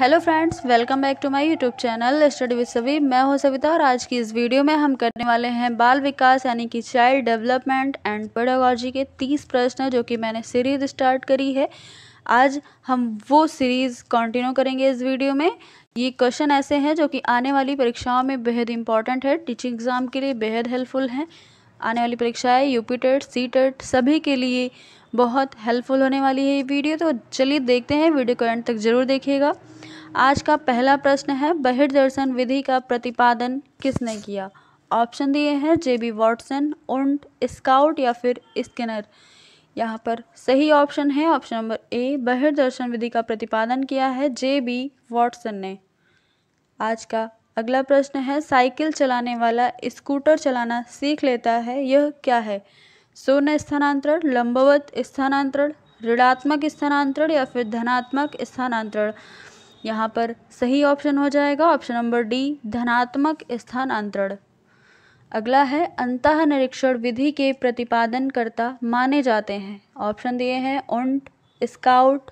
Hello friends welcome back to my YouTube channel study with सभी मैं हूं सविता और आज की इस वीडियो में हम करने वाले हैं बाल विकास यानी कि चाइल्ड डेवलपमेंट एंड पेडोलॉजी के 30 प्रश्न जो कि मैंने सीरीज स्टार्ट करी है आज हम वो सीरीज़ कंटिन्यू करेंगे इस वीडियो में ये क्वेश्चन ऐसे हैं जो कि आने वाली परीक्षाओं में बेहद इंपॉर्टेंट है टीचिंग एग्ज़ाम के लिए बेहद हेल्पफुल हैं आने वाली परीक्षाएँ UP TET C TET e सभी के लिए बहुत हेल्पफुल होने वाली है ये वीडियो तो चलिए देखते हैं वीडियो को एंड तक जरूर देखिएगा आज का पहला प्रश्न है बहिर् दर्शन विधि का प्रतिपादन किसने किया ऑप्शन दिए हैं जे बी वॉटसन उन्ट स्काउट या फिर स्किनर यहाँ पर सही ऑप्शन है ऑप्शन नंबर ए बहिर् दर्शन विधि का प्रतिपादन किया है जे बी वॉटसन ने आज का अगला प्रश्न है साइकिल चलाने वाला स्कूटर चलाना सीख लेता है यह क्या है शून्य स्थानांतरण लंबवत स्थानांतरण ऋणात्मक स्थानांतरण या फिर धनात्मक स्थानांतरण यहाँ पर सही ऑप्शन हो जाएगा ऑप्शन नंबर डी धनात्मक स्थानांतरण अगला है अंत निरीक्षण विधि के प्रतिपादनकर्ता माने जाते हैं ऑप्शन दिए हैं ओंट स्काउट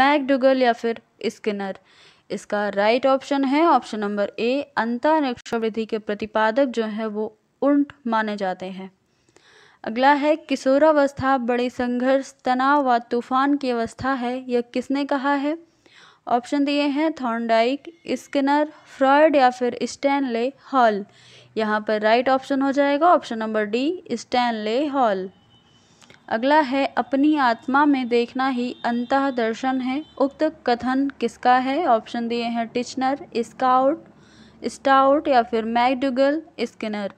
मैकडुगल या फिर स्किनर इसका राइट ऑप्शन है ऑप्शन नंबर ए अंत निरीक्षण विधि के प्रतिपादक जो है वो उंट माने जाते हैं अगला है किशोरावस्था बड़े संघर्ष तनाव व तूफान की अवस्था है यह किसने कहा है ऑप्शन दिए हैं थॉर्नडाइक स्किनर फ्रॉयड या फिर स्टैनले हॉल यहाँ पर राइट ऑप्शन हो जाएगा option number D Stanley Hall अगला है अपनी आत्मा में देखना ही अंत दर्शन है उक्त कथन किसका है ऑप्शन दिए हैं टिचनर स्काउट स्टाउट या फिर मैकडुगल स्किनर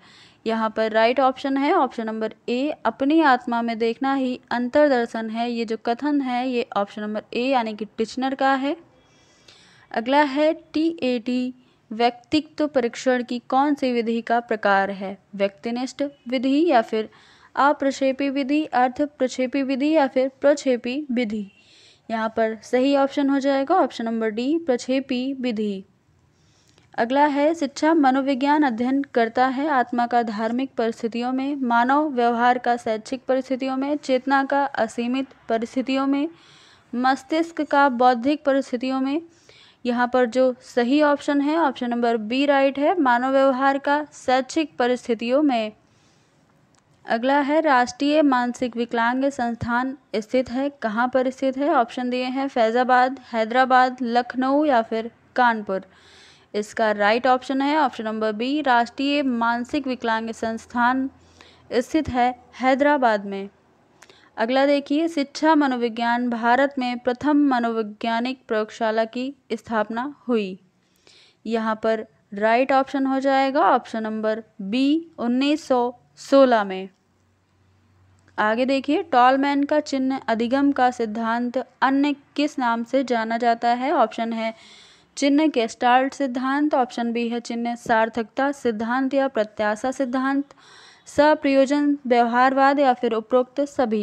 यहाँ पर राइट ऑप्शन है ऑप्शन नंबर ए अपनी आत्मा में देखना ही अंतर दर्शन है ये जो कथन है ये ऑप्शन नंबर ए यानी कि टिचनर का है अगला है टी ए टी व्यक्तित्व परीक्षण की कौन सी विधि का प्रकार है व्यक्तिनिष्ठ विधि या फिर अप्रक्षेपी विधि अर्थ प्रक्षेपी विधि या फिर प्रक्षेपी विधि यहाँ पर सही ऑप्शन हो जाएगा ऑप्शन नंबर डी प्रक्षेपी विधि अगला है शिक्षा मनोविज्ञान अध्ययन करता है आत्मा का धार्मिक परिस्थितियों में मानव व्यवहार का शैक्षिक परिस्थितियों में चेतना का असीमित परिस्थितियों में मस्तिष्क का बौद्धिक परिस्थितियों में यहाँ पर जो सही ऑप्शन है ऑप्शन नंबर बी राइट है मानव व्यवहार का शैक्षिक परिस्थितियों में अगला है राष्ट्रीय मानसिक विकलांग संस्थान स्थित है कहाँ पर स्थित है ऑप्शन दिए हैं फैज़ाबाद हैदराबाद लखनऊ या फिर कानपुर इसका राइट ऑप्शन है ऑप्शन नंबर बी राष्ट्रीय मानसिक विकलांग संस्थान स्थित है हैदराबाद में अगला देखिए शिक्षा मनोविज्ञान भारत में प्रथम मनोवैज्ञानिक प्रयोगशाला की स्थापना हुई यहाँ पर राइट ऑप्शन हो जाएगा ऑप्शन नंबर बी 1916 में आगे देखिए टॉलमैन का चिन्ह अधिगम का सिद्धांत अन्य किस नाम से जाना जाता है ऑप्शन है चिन्ह के स्टार्ट सिद्धांत ऑप्शन बी है चिन्ह सार्थकता सिद्धांत या प्रत्याशा सिद्धांत सप्रयोजन व्यवहारवाद या फिर उपरोक्त सभी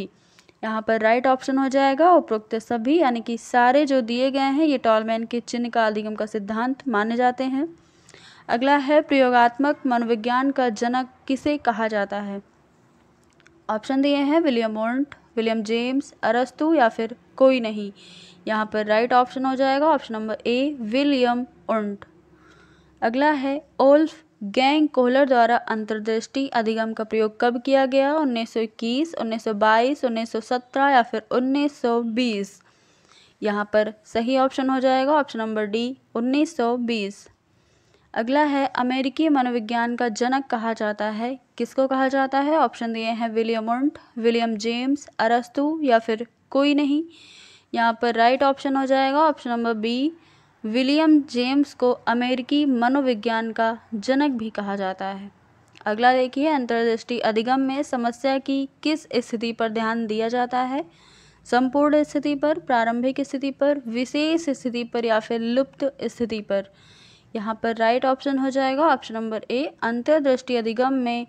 यहाँ पर राइट ऑप्शन हो जाएगा उपरोक्त सभी यानी कि सारे जो दिए गए हैं ये टॉलमैन के चिन्ह का अधिगम का सिद्धांत माने जाते हैं अगला है प्रयोगात्मक मनोविज्ञान का जनक किसे कहा जाता है ऑप्शन दिए हैं विलियम मोन्ट विलियम जेम्स अरस्तु या फिर कोई नहीं यहाँ पर राइट ऑप्शन हो जाएगा option number A William Wundt अगला है ओल्फ गैंग कोहलर द्वारा अंतर्दृष्टि अधिगम का प्रयोग कब किया गया 1921, 1922, 1917 या फिर 1920 यहाँ पर सही ऑप्शन हो जाएगा ऑप्शन नंबर डी 1920 अगला है अमेरिकी मनोविज्ञान का जनक कहा जाता है किसको कहा जाता है ऑप्शन दिए हैं विलियम उन्ट विलियम जेम्स अरस्तु या फिर कोई नहीं यहाँ पर राइट ऑप्शन हो जाएगा option number B William James को अमेरिकी मनोविज्ञान का जनक भी कहा जाता है अगला देखिए अंतर्दृष्टि अधिगम में समस्या की किस स्थिति पर ध्यान दिया जाता है संपूर्ण स्थिति पर प्रारंभिक स्थिति पर विशेष स्थिति पर या फिर लुप्त स्थिति पर यहाँ पर राइट ऑप्शन हो जाएगा ऑप्शन नंबर ए अंतर्दृष्टि अधिगम में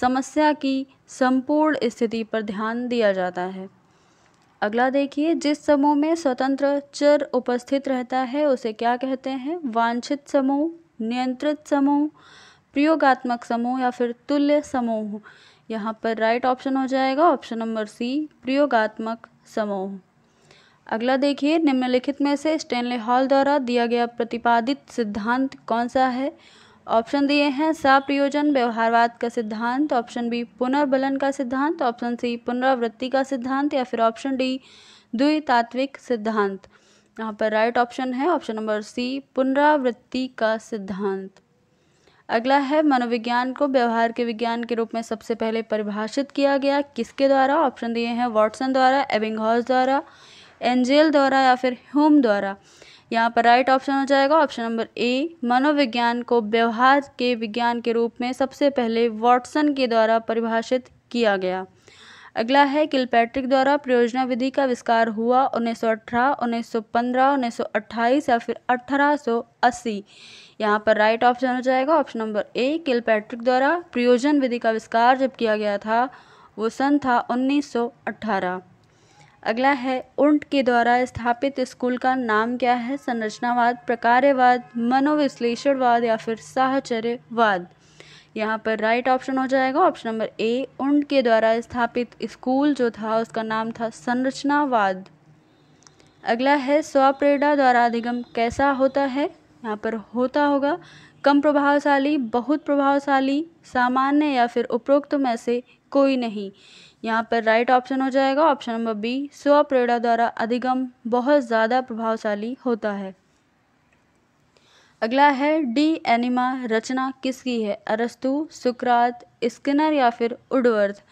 समस्या की संपूर्ण स्थिति पर ध्यान दिया जाता है अगला देखिए जिस समूह में स्वतंत्र चर उपस्थित रहता है उसे क्या कहते हैं वांछित समूह नियंत्रित समूह प्रयोगात्मक समूह या फिर तुल्य समूह यहाँ पर राइट ऑप्शन हो जाएगा ऑप्शन नंबर सी प्रयोगात्मक समूह अगला देखिए निम्नलिखित में से स्टेनले हॉल द्वारा दिया गया प्रतिपादित सिद्धांत कौन सा है ऑप्शन दिए हैं सप्रयोजन व्यवहारवाद का सिद्धांत ऑप्शन बी पुनर्बलन का सिद्धांत ऑप्शन सी पुनरावृत्ति का सिद्धांत या फिर ऑप्शन डी द्वितात्विक सिद्धांत यहाँ पर राइट ऑप्शन है ऑप्शन नंबर सी पुनरावृत्ति का सिद्धांत अगला है मनोविज्ञान को व्यवहार के विज्ञान के रूप में सबसे पहले परिभाषित किया गया किसके द्वारा ऑप्शन दिए हैं वॉटसन द्वारा एबिंग द्वारा एंजेल द्वारा या फिर ह्यूम द्वारा यहाँ पर राइट ऑप्शन हो जाएगा ऑप्शन नंबर ए मनोविज्ञान को व्यवहार के विज्ञान के रूप में सबसे पहले वॉटसन के द्वारा परिभाषित किया गया अगला है किलपैट्रिक द्वारा प्रयोजना विधि का विस्कार हुआ 1918, 1915, 1928 या फिर 1880। यहाँ पर राइट ऑप्शन हो जाएगा ऑप्शन नंबर ए किलपैट्रिक द्वारा प्रयोजन विधि का विस्कार जब किया गया था वो सन था 1918। अगला है उंट के द्वारा स्थापित स्कूल का नाम क्या है संरचनावाद प्रकार्यवाद मनोविश्लेषणवाद या फिर साहचर्यवाद यहाँ पर राइट ऑप्शन हो जाएगा ऑप्शन नंबर ए उंट के द्वारा स्थापित स्कूल जो था उसका नाम था संरचनावाद अगला है स्वप्रेरणा द्वारा अधिगम कैसा होता है यहाँ पर होता होगा कम प्रभावशाली बहुत प्रभावशाली सामान्य या फिर उपरोक्त में से कोई नहीं यहाँ पर राइट ऑप्शन हो जाएगा ऑप्शन नंबर बी प्रेरणा द्वारा अधिगम बहुत ज़्यादा प्रभावशाली होता है अगला है डी एनिमा रचना किसकी है अरस्तु सुकरात स्किनर या फिर उडवर्थ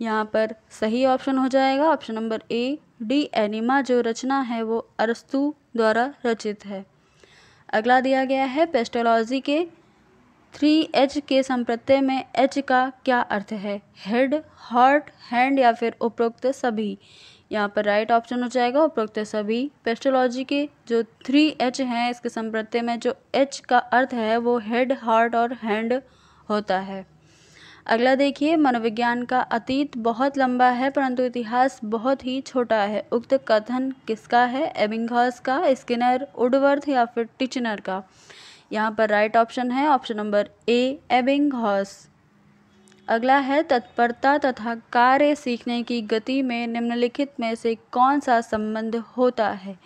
यहाँ पर सही ऑप्शन हो जाएगा option number A De Anima जो रचना है वो अरस्तु द्वारा रचित है अगला दिया गया है पेस्टोलॉजी के थ्री एच के संप्रत्यय में एच का क्या अर्थ है हेड हार्ट हैंड या फिर उपरोक्त सभी यहाँ पर राइट ऑप्शन हो जाएगा उपरोक्त सभी पेस्टोलॉजी के जो थ्री एच हैं इसके संप्रत्यय में जो एच का अर्थ है वो हेड हार्ट और हैंड होता है अगला देखिए मनोविज्ञान का अतीत बहुत लंबा है परंतु इतिहास बहुत ही छोटा है उक्त कथन किसका है एबिंगहॉस का स्किनर उडवर्थ या फिर टिचनर का यहाँ पर राइट ऑप्शन है ऑप्शन नंबर ए हॉस अगला है तत्परता तथा कार्य सीखने की गति में निम्नलिखित में से कौन सा संबंध होता है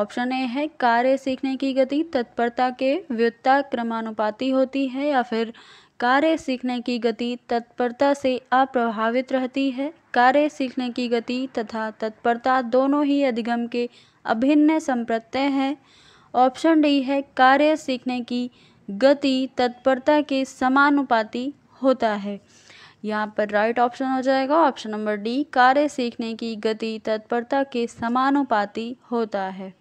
ऑप्शन ए है कार्य सीखने की गति तत्परता के व्युत्ता क्रमानुपाती होती है या फिर कार्य सीखने की गति तत्परता से अप्रभावित रहती है कार्य सीखने की गति तथा तत्परता दोनों ही अधिगम के अभिन्न संप्रत्यय हैं ऑप्शन डी है कार्य सीखने की गति तत्परता के समानुपाती होता है यहाँ पर राइट ऑप्शन हो जाएगा ऑप्शन नंबर डी कार्य सीखने की गति तत्परता के समानुपाती होता है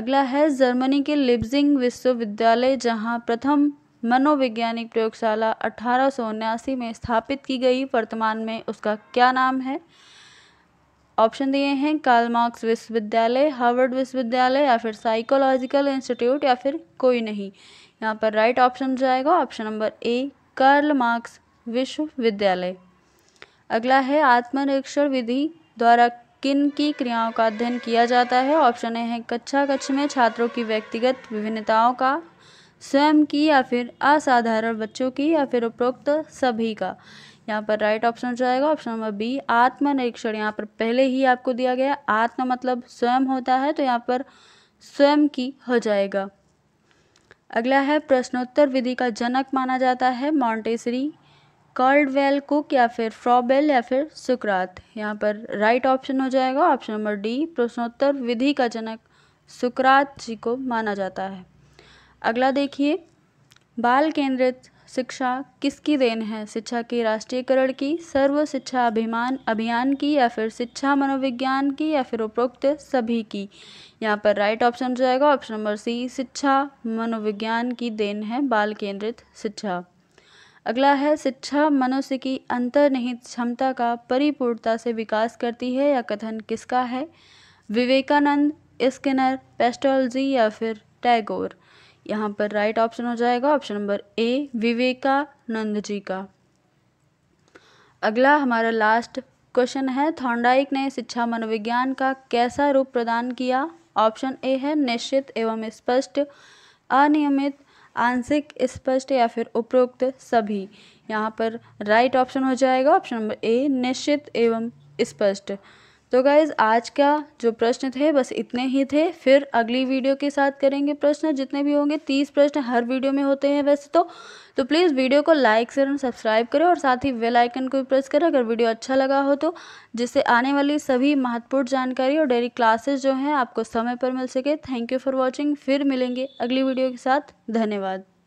अगला है जर्मनी के लिब्जिंग विश्वविद्यालय जहाँ प्रथम मनोवैज्ञानिक प्रयोगशाला अठारह में स्थापित की गई वर्तमान में उसका क्या नाम है ऑप्शन दिए हैं कार्ल मार्क्स विश्वविद्यालय हार्वर्ड विश्वविद्यालय या फिर साइकोलॉजिकल इंस्टीट्यूट या फिर कोई नहीं यहाँ पर राइट ऑप्शन जाएगा option number A Karl Marx विश्वविद्यालय अगला है आत्मनिरीक्षण विधि द्वारा किन की क्रियाओं का अध्ययन किया जाता है ऑप्शन ए है कक्षा कक्ष में छात्रों की व्यक्तिगत विभिन्नताओं का स्वयं की या फिर असाधारण बच्चों की या फिर उपरोक्त सभी का यहाँ पर राइट ऑप्शन हो जाएगा ऑप्शन नंबर बी आत्मनिरीक्षण यहाँ पर पहले ही आपको दिया गया आत्म मतलब स्वयं होता है तो यहाँ पर स्वयं की हो जाएगा अगला है प्रश्नोत्तर विधि का जनक माना जाता है मॉन्टेसरी कर्डवेल कुक या फिर फ्रॉबेल या फिर सुकरात यहाँ पर राइट ऑप्शन हो जाएगा ऑप्शन नंबर डी प्रश्नोत्तर विधि का जनक सुकरात जी को माना जाता है अगला देखिए बाल केंद्रित शिक्षा किसकी देन है शिक्षा के राष्ट्रीयकरण की सर्व शिक्षा अभिमान अभियान की या फिर शिक्षा मनोविज्ञान की या फिर उपरोक्त सभी की यहाँ पर राइट ऑप्शन जाएगा ऑप्शन नंबर सी शिक्षा मनोविज्ञान की देन है बाल केंद्रित शिक्षा अगला है शिक्षा मनुष्य की अंतर्निहित क्षमता का परिपूर्णता से विकास करती है या कथन किसका है विवेकानंद स्किनर पेस्टोलजी या फिर टैगोर यहाँ पर राइट ऑप्शन हो जाएगा option number A Vivekanand ji का अगला हमारा लास्ट क्वेश्चन है थॉन्डाइक ने शिक्षा मनोविज्ञान का कैसा रूप प्रदान किया ऑप्शन ए है निश्चित एवं स्पष्ट अनियमित आंशिक स्पष्ट या फिर उपरोक्त सभी यहाँ पर राइट ऑप्शन हो जाएगा ऑप्शन नंबर ए निश्चित एवं स्पष्ट तो गाइज़ आज का जो प्रश्न थे बस इतने ही थे फिर अगली वीडियो के साथ करेंगे प्रश्न जितने भी होंगे तीस प्रश्न हर वीडियो में होते हैं वैसे तो तो प्लीज़ वीडियो को लाइक शेयर और सब्सक्राइब करें और साथ ही बेल आइकन को भी प्रेस करें अगर वीडियो अच्छा लगा हो तो जिससे आने वाली सभी महत्वपूर्ण जानकारी और डेली क्लासेस जो हैं आपको समय पर मिल सके थैंक यू फॉर वॉचिंग फिर मिलेंगे अगली वीडियो के साथ धन्यवाद